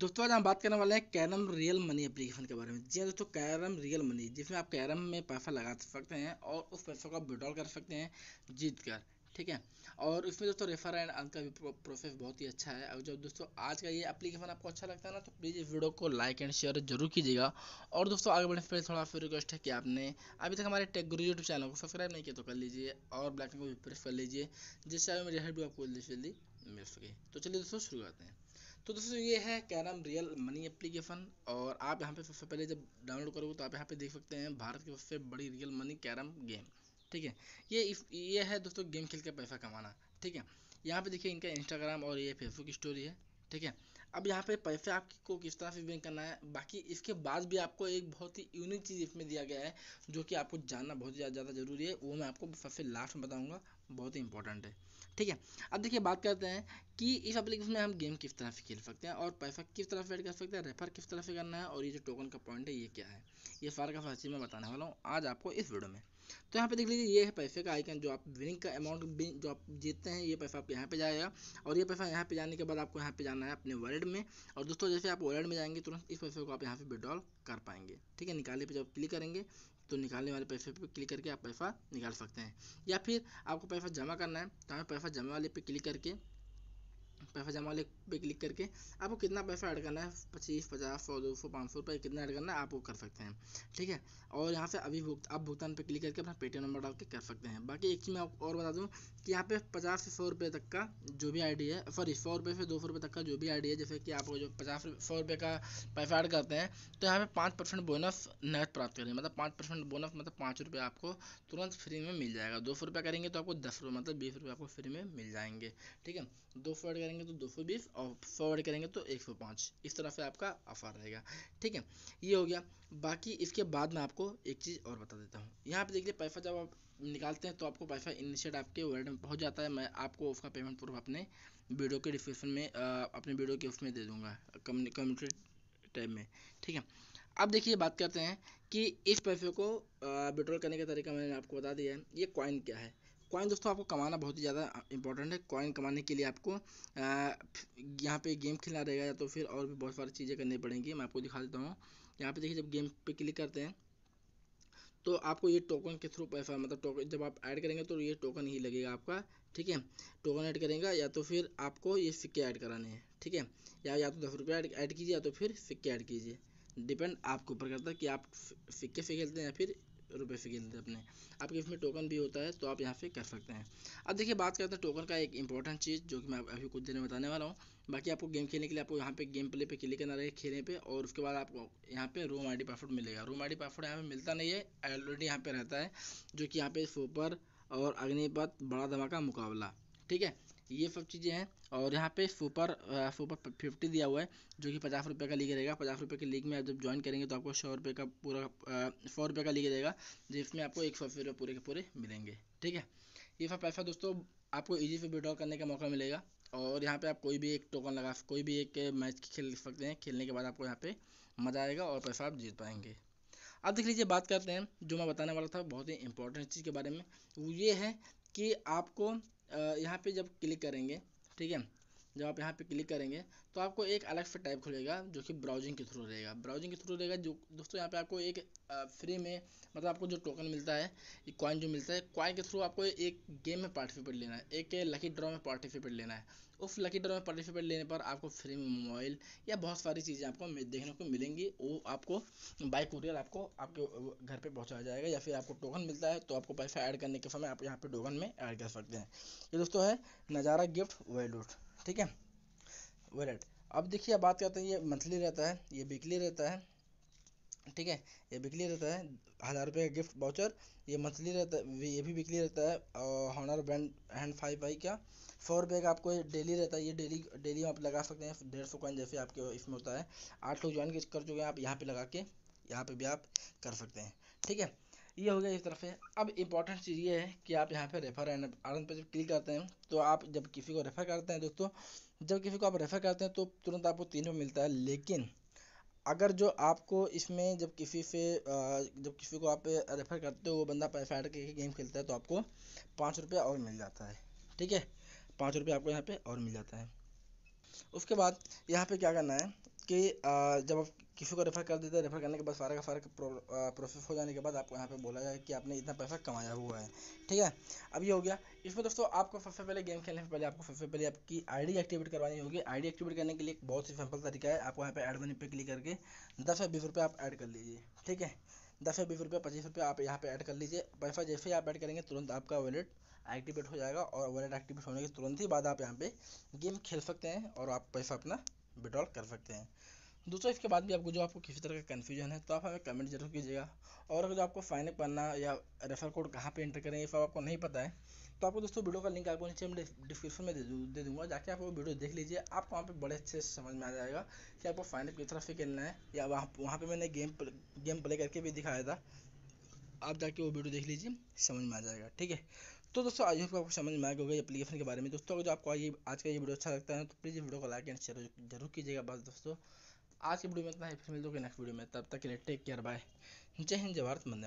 दोस्तों आज हम बात करने वाले हैं कैरम रियल मनी एप्लीकेशन के बारे में जी हाँ दोस्तों कैरम रियल मनी जिसमें आप कैरम में पैसा लगा सकते हैं और उस पैसों को विड्रॉल कर सकते हैं जीत कर ठीक है और इसमें दोस्तों रेफर एंड अंक का भी प्रोसेस बहुत ही अच्छा है और जब दोस्तों आज का ये एप्लीकेशन आपको अच्छा लगता है ना तो प्लीज़ इस वीडियो को लाइक एंड शेयर जरूर कीजिएगा और दोस्तों आगे बढ़ने से पहले थोड़ा फिर रिक्वेस्ट है कि आपने अभी तक हमारे टेक गुरु यूट्यूब चैनल को सब्सक्राइब नहीं किया तो कर लीजिए और ब्लैक को भी प्रेस कर लीजिए जिससे मेरी हर भी आपको जल्दी से जल्दी मिल सके तो चलिए दोस्तों शुरू करते हैं तो दोस्तों ये है कैरम रियल मनी एप्लीकेशन और आप यहाँ पे सबसे पहले जब डाउनलोड करोगे तो आप यहाँ पे देख सकते हैं भारत की सबसे बड़ी रियल मनी कैरम गेम ठीक है ये इस ये है दोस्तों गेम खेल के पैसा कमाना ठीक है यहाँ पे देखिए इनका इंस्टाग्राम और ये फेसबुक स्टोरी है ठीक है अब यहाँ पे पैसे आपको किस तरह से बैंक करना है बाकी इसके बाद भी आपको एक बहुत ही यूनिक चीज़ इसमें दिया गया है जो कि आपको जानना बहुत ज़्यादा ज़्यादा जरूरी है वो मैं आपको सबसे लास्ट में बताऊँगा बहुत ही इंपॉर्टेंट है ठीक है अब देखिए बात करते हैं कि इस एप्लीकेशन में हम गेम किस तरह से खेल सकते हैं और पैसा किस तरह से ऐड कर सकते हैं रेफर किस तरह से करना है और ये जो टोकन का पॉइंट है ये क्या है ये सारा का फैसला मैं बताने वाला हूँ आज आपको इस वीडियो में तो यहाँ पे देख लीजिए ये है पैसे का आइकन जो आप विनिंग का अमाउंट जो आप जीतते हैं ये पैसा आपके यहाँ पे जाएगा और ये पैसा यहाँ पे जाने के बाद आपको यहाँ पे जाना है अपने वॉलेट में और दोस्तों जैसे आप वॉलेट में जाएंगे तुरंत इस पैसे को आप यहाँ से विड्रॉल कर पाएंगे ठीक है निकाले पे जब क्लिक करेंगे तो निकालने वाले पैसे पर क्लिक करके आप पैसा निकाल सकते हैं या फिर आपको पैसा जमा करना है तो हमें पैसा जमा वाले पे क्लिक करके पैसा जमा पे क्लिक करके आपको कितना पैसा ऐड करना है पच्चीस पचास सौ दो सौ पाँच सौ रुपये कितना ऐड करना है आप वो कर सकते हैं ठीक है और यहाँ से अभी भुगत आप भुगतान पे क्लिक करके अपना पेटीएम नंबर डाल के कर सकते हैं बाकी एक चीज़ मैं आपको और बता दूँ कि यहाँ पे पचास से सौ रुपये तक का जो भी आई है सॉरी सौ रुपये से दो सौ रुपये तक का जो भी आई है जैसे कि आप जो पचास सौ रुपये का पैसा ऐड करते हैं तो यहाँ पर पाँच परसेंट बोनस नकद प्राप्त करेंगे मतलब पाँच परसेंट बोनस मतलब पाँच रुपये आपको तुरंत फ्री में मिल जाएगा दो सौ रुपये करेंगे तो आपको दस रुपये मतलब बीस रुपये आपको फ्री में मिल जाएंगे ठीक है दो सौ ऐड करेंगे तो 220 और फॉरवर्ड करेंगे तो 105 इस तरह से आपका ऑफर रहेगा ठीक है ये हो गया बाकी इसके बाद मैं आपको एक चीज़ और बता देता हूँ यहाँ पे देखिए पैसा जब आप निकालते हैं तो आपको पैसा इनिशियट आपके वॉलेट में पहुँच जाता है मैं आपको उसका पेमेंट प्रूफ अपने वीडियो के डिस्क्रिप्शन में अपने वीडियो के उसमें दे दूँगा कम्युनिटी टैब में ठीक है अब देखिए बात करते हैं कि इस पैसे को विड्रॉल करने का तरीका मैंने आपको बता दिया है ये कॉइन क्या है कॉइन दोस्तों आपको कमाना बहुत ही ज़्यादा इंपॉर्टेंट है कॉइन कमाने के लिए आपको यहाँ पे गेम खेलना रहेगा या तो फिर और भी बहुत सारी चीज़ें करनी पड़ेंगी मैं आपको दिखा देता हूँ यहाँ पे देखिए जब गेम पे क्लिक करते हैं तो आपको ये टोकन के थ्रू पैसा मतलब टोकन जब आप ऐड करेंगे तो ये टोकन ही लगेगा आपका ठीक है टोकन ऐड करेंगे या तो फिर आपको ये सिक्के ऐड कराने हैं ठीक है या या तो दस रुपये ऐड कीजिए या तो फिर सिक्के ऐड कीजिए डिपेंड आपके ऊपर करता है कि आप सिक्के से खेलते हैं या फिर रुपये फी के अपने आपके इसमें टोकन भी होता है तो आप यहाँ पे कर सकते हैं अब देखिए बात करते हैं टोकन का एक इंपॉर्टेंट चीज़ जो कि मैं अभी कुछ देर में बताने वाला हूँ बाकी आपको गेम खेलने के लिए आपको यहाँ पे गेम प्ले पे क्लिक करना रहेगा खेलने पे और उसके बाद आपको यहाँ पे रूम आई डी पासवर्ड मिलेगा रूम आई डी पासवर्ड यहाँ पे मिलता नहीं है ऑलरेडी यहाँ पे रहता है जो कि यहाँ पे सुपर और अग्निपथ बड़ा धमाका मुकाबला ठीक है ये सब चीज़ें हैं और यहाँ पे सुपर सुपर फिफ्टी दिया हुआ है जो कि पचास रुपये का लीग रहेगा पचास रुपये की लीग में आप जब ज्वाइन करेंगे तो आपको सौ रुपये का पूरा सौ रुपये का लीग रहेगा जिसमें आपको एक सौ अस्सी रुपये पूरे के पूरे मिलेंगे ठीक है ये सब पैसा दोस्तों आपको ईजी से विड्रॉ करने का मौका मिलेगा और यहाँ पे आप कोई भी एक टोकन लगा कोई भी एक मैच खेल सकते हैं खेलने के बाद आपको यहाँ पे मज़ा आएगा और पैसा आप जीत पाएंगे अब देख लीजिए बात करते हैं जो मैं बताने वाला था बहुत ही इंपॉर्टेंट चीज़ के बारे में वो ये है कि आपको यहाँ पे जब क्लिक करेंगे ठीक है जब आप यहाँ पे क्लिक करेंगे तो आपको एक अलग से टाइप खुलेगा जो कि ब्राउजिंग के थ्रू रहेगा ब्राउजिंग के थ्रू रहेगा जो दोस्तों यहाँ पे आपको एक फ्री में मतलब आपको जो टोकन मिलता है एक कॉइन जो मिलता है कॉइन के थ्रू आपको एक गेम में पार्टिसिपेट लेना है एक लकी ड्रॉ में पार्टिसिपेट लेना है उस लकी ड्रॉ में पार्टिसिपेट लेने पर आपको फ्री में मोबाइल या बहुत सारी चीज़ें आपको देखने को मिलेंगी वो आपको बाई कुरियर आपको आपके घर पर पहुँचाया जाएगा या फिर आपको टोकन मिलता है तो आपको पैसा ऐड करने के समय आप यहाँ पर टोकन में ऐड कर सकते हैं ये दोस्तों है नज़ारा गिफ्ट वेलूट ठीक है वो रेट अब देखिए बात करते हैं ये मंथली रहता है ये वीकली रहता है ठीक है ये वीकली रहता है हज़ार रुपये का गिफ्ट बाउचर ये मंथली रहता है ये भी वीकली रहता है और Honor brand hand five by का सौ रुपये का आपको डेली रहता है ये डेली डेली आप लगा सकते हैं डेढ़ सौ कॉइन जैसे आपके इसमें होता है आठ लोग ज्वाइन कर चुके हैं आप यहाँ पे लगा के यहाँ पे भी आप कर सकते हैं ठीक है ये हो गया इस तरफ से अब इंपॉर्टेंट चीज़ ये है कि आप यहाँ पे रेफर एंड आनंद पे जब क्लिक करते हैं तो आप जब किसी को रेफ़र करते हैं दोस्तों जब किसी को आप रेफ़र करते हैं तो तुरंत आपको तीन तीनों मिलता है लेकिन अगर जो आपको इसमें जब किसी से जब किसी को आप रेफ़र करते हो वो बंदा पैसा ऐड करके गेम खेलता है तो आपको पाँच रुपये और मिल जाता है ठीक है पाँच रुपये आपको यहाँ पर और मिल जाता है उसके बाद यहाँ पर क्या करना है कि जब आप किसी को रेफ़र कर देते हैं रेफ़र करने के बाद सारा का सारा प्रोसेस हो जाने के बाद आपको यहाँ पे बोला जाए कि आपने इतना पैसा कमाया हुआ है ठीक है अब ये हो गया इसमें दोस्तों आपको सबसे पहले गेम खेलने से पहले आपको सबसे पहले आपकी आईडी एक्टिवेट करवानी होगी आईडी एक्टिवेट करने के लिए एक बहुत ही सिंपल तरीका है आपको यहाँ पे एड मनी पे क्लिक करके दस या बीस रुपये आप ऐड कर लीजिए ठीक है दस या बीस रुपये पच्चीस रुपये आप यहाँ पे ऐड कर लीजिए पैसा जैसे ही आप ऐड करेंगे तुरंत आपका वॉलेट एक्टिवेट हो जाएगा और वॉलेट एक्टिवेट होने के तुरंत ही बाद आप यहाँ पे गेम खेल सकते हैं और आप पैसा अपना विड्रॉल कर सकते हैं दोस्तों इसके बाद भी आपको जो आपको किसी तरह का कन्फ्यूजन है तो आप हमें कमेंट जरूर कीजिएगा और अगर जो आपको फाइन करना या रेफर कोड कहाँ पे एंटर करें ये सब आपको नहीं पता है तो आपको दोस्तों वीडियो का लिंक आपको नीचे हम डिस्क्रिप्शन में दे दूंगा जाके आप वो वीडियो देख लीजिए आपको वहाँ पे बड़े अच्छे से समझ में आ जाएगा कि आपको फाइन किस तरह से खेलना है या वहाँ वहाँ पर मैंने गेम गेम प्ले करके भी दिखाया था आप जाके वो वीडियो देख लीजिए समझ में आ जाएगा ठीक है तो दोस्तों आज आपको समझ में आ गया होगा एप्लीकेशन के बारे में दोस्तों अगर जो आपको आज आज का ये वीडियो अच्छा लगता है तो प्लीज़ वीडियो को लाइक एंड शेयर जरूर कीजिएगा बस दोस्तों आज के वीडियो में इतना ही फिर मिलते हैं नेक्स्ट वीडियो में तब तक के लिए टेक केयर बाय जय हिंद जय भारत मंदिर